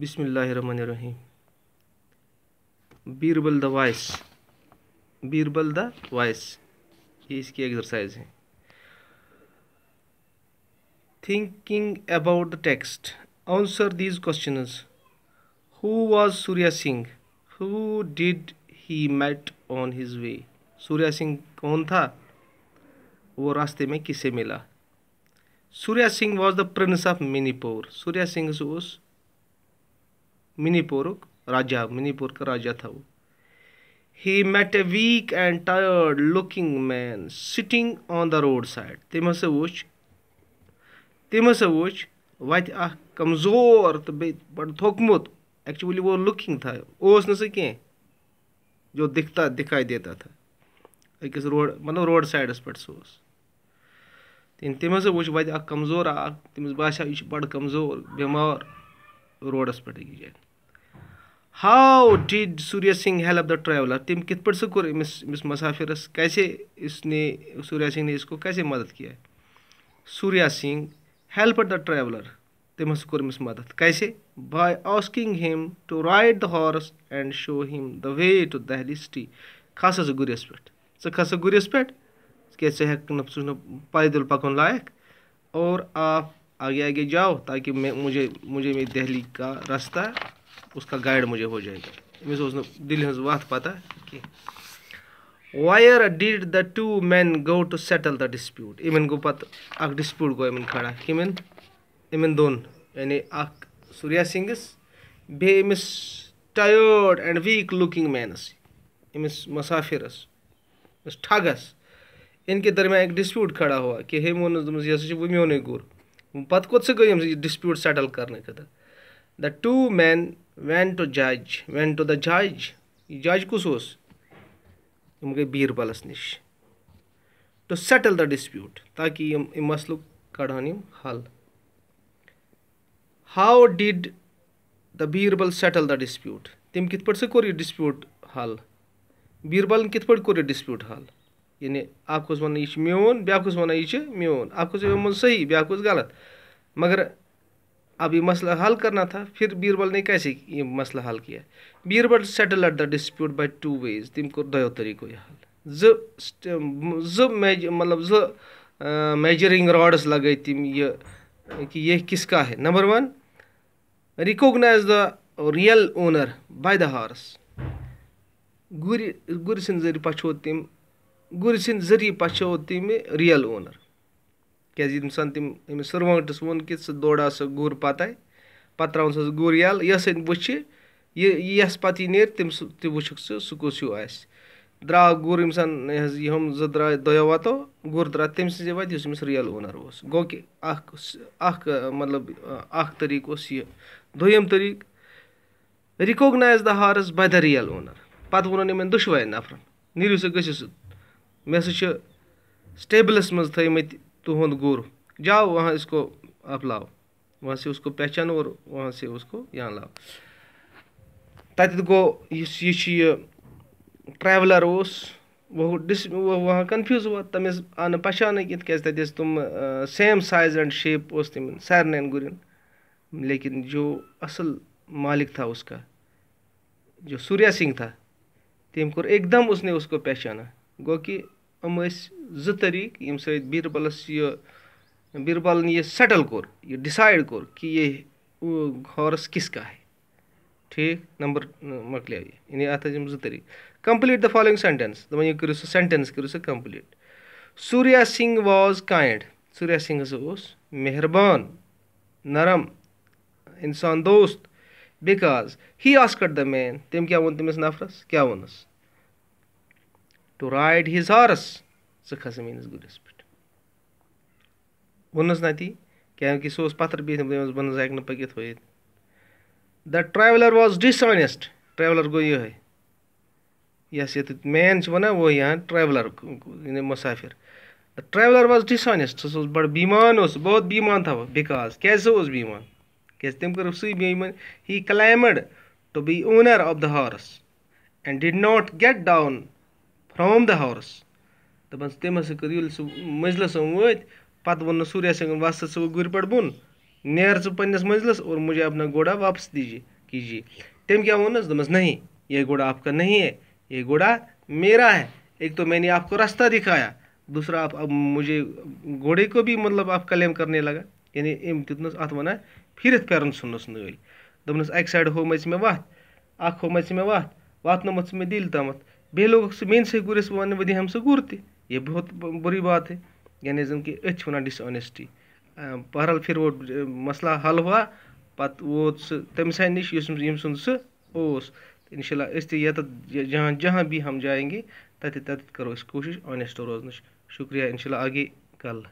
बिसमीम Birbal the wise Birbal the wise ये इसकी एक्सरसाइज है thinking about the text answer these questions who was Surya Singh who did he met on his way Surya Singh कौन था वो रास्ते में किसे मिला Surya Singh was the prince of Manipur Surya Singh उस मिनीपुर राजा मिनीपुर का राजा था वो he met a weak and tired looking man sitting on the road side तमो वुच तमो वुच वत कमजोर तो बड़ थोकमुत एक्चुअली वो लुकिंग था ओस न सो कह जो दिखता दिखाई देता था अकिस रोड मतलब रोड साइडस पे सो तम वुच वत कमजोर तम बस यह बड़ कमजोर बीमार रोडस पे अकि how did Surya Singh help the traveller टीम कित पर से मिस मिस मुसाफिरस कैसे इसने सूर्य सिंह ने इसको कैसे मदद किया है Surya Singh help the traveller टीम कर मिस मदद कैसे by asking him to ride the horse and show him the way to Delhi city खास से गुरियस पे सो खासा पे पेट कैसे है पैदल पकन लायक और आप आगे आगे जाओ ताकि मैं मुझे मुझे मेरी दहली का रास्ता उसका गाइड मुझे हो जाएगा मैं सोच दिल हज वत पता कि where did the two man go to settle the dispute इमन गो पत अख डिस्प्यूट गो इमन खड़ा किमन इमन दोन यानी अख सूर्या सिंगस बे अमिस टायर्ड एंड वीक लुकिंग मैनस अमिस मुसाफिरस ठगस इनके दरमियान एक डिस्प्यूट खड़ा हुआ कि हे मोन दम यह मोन गुर पत् कोत गई डिस्प्यूट सेटल करने खुद the two man when to जज वेन टू द जज जज कुस उस गई बीरबलस नश टू सेटल द डिस्प्यूट ताकि मसल कड़ान हल how did the Birbal settle the dispute तम कित पे डिस्प्यूट हल बीरबल कित पे कोर डिस्प्यूट हल यानी अस वन यह मोन ब्या वन यह मोन अस सही ब्या गलत मगर अब ये मसला हल करना था फिर बीरबल ने कैसे ये मसला हल किया Birbal settle at the dispute by two ways तम कोर दो तरीको यह हल जो मेज मतलब जो मेजरिंग रॉड्स लगे तम ये कि ये किसका है number one recognise the real owner by the horse गुरी गुरी सिंह जरिए पछो तम गुरी सिंह जरिए पछो तम रियल ओनर क्या ये सन तम सुरवट वो कि दौड़ आ सुर पत पे त्रा सब गुर यल वह यस पत न वक् सू हू आ द्रा गुर हम जो द्राय दो वतो गुर द्रा तम सी वत रियल ओनर उस गो कि मतलब तरीक उस ये तरीक recognise the horse by the real owner पत वो इन दुशव नफर नीरू सा गु मे सब स्टेबलस मज थमित तुहद गुर जाओ वहाँ इसको आप लाओ वहाँ से उसको पहचानो और वहाँ से उसको यहाँ लाओ तत गो इस ये ट्रैवलर उस वो डिस वो वहाँ कन्फ्यूज हुआ तमिस आन पहचान क्या तथ तुम सेम साइज एंड शेप उस तम सारे गुरी लेकिन जो असल मालिक था उसका जो सूर्या सिंह था तम को एकदम उसने उसको पहचाना गो कि یِم ٲسۍ زٕ طریٖقہٕ ییٚمہِ سۭتۍ بیٖربَلَس یہِ بیٖربَلَن یہِ سٮ۪ٹٕل کوٚر یہِ ڈِسایڈ کوٚر کہِ یہِ ہارٕس کِس کا ہے ٹھیٖک نمبر مۄکلیو یہِ یعنی اَتھ ٲسۍ یِم زٕ طریٖقہٕ کَمپٕلیٖٹ دَ فالویِنٛگ سٮ۪نٹٮ۪نٕس دَپان یہِ کٔرِو سُہ سٮ۪نٹٮ۪نٕس کٔرِو سُہ complete Surya Singh was kind Surya Singh ہَسا اوس مہربان نرم اِنسان دوست بِکاز ہی آسکٹ دَ مین تٔمۍ کیٛاہ ووٚن تٔمِس نفرَس کیٛاہ ووٚنُس ٹُو رایڈ ہِز ہارٕس ژٕ کھَس میٛٲنِس گُرِس پٮ۪ٹھ ووٚنُس نہ تی کہِ سُہ اوس پَتھر بِہِتھ دوٚپمَس بہٕ نہ حظ ہٮ۪کہٕ نہٕ پٔکِتھ ہُہ the traveller was dis honest traveller گوٚو یِہوٚے یَس یَتھ مین چھِ وَنان وۄنۍ یہِ ٹرٛیولَر یعنی مُسافِر دَ ٹرٛیولَر واز ڈِس آنٮ۪سٹ سُہ اوس بَڑٕ بیٖمان اوس سُہ بہت بیٖمان تھاوان بِکاز کیٛازِ سُہ اوس بیٖمان کیٛازِ تٔمۍ کٔرٕکھ سُے بیٖمان he claimed to be owner of the horse and did not get down from the house دَپان تٔمۍ ہَسا کٔر ییٚلہِ سُہ مٔنٛزلَس وٲتۍ پَتہٕ ووٚن سوریا سنگھَن وَس سا ژٕ گُرِ پٮ۪ٹھ بۄن نیر ژٕ پنٛنِس مٔنٛزلَس اور مجھے اپنا گوڑا واپَس دیجیے کیجیے تٔمۍ کیٛاہ ووٚنُس دوٚپمَس نہیں یہ گوڑا آپ کا نہیں ہے یہ گوڑا میرا ہے ایک तो मैंने आपको रास्ता दिखाया दूसरा आप अब मुझे घोड़े को भी मतलब आप क्लेम करने लगा یعنی أمۍ دیُتنَس اَتھ وَنان پھیٖرِتھ پھیرُن ژھُننَس نٲلۍ دوٚپنَس اَکہِ سایڈٕ ہومَے ژٕ مےٚ وَتھ اَکھ ہومَے ژٕ مےٚ وَتھ وَتھ نٲومَتھ ژٕ مےٚ دِلہِ تامَتھ बेलोग मेन से वन बदी हम सगूर ते ये बहुत बुरी बात है यानी जन कि अथ वन डिसऑनेस्टी बहरहाल फिर वो मसला हल हुआ पत् वो तम सा नश सुस इनशाला जहाँ जहाँ भी हम जाएंगे तथा करो कोशिश ऑनेस्ट रोजन शुक्रिया इनशा आगे कल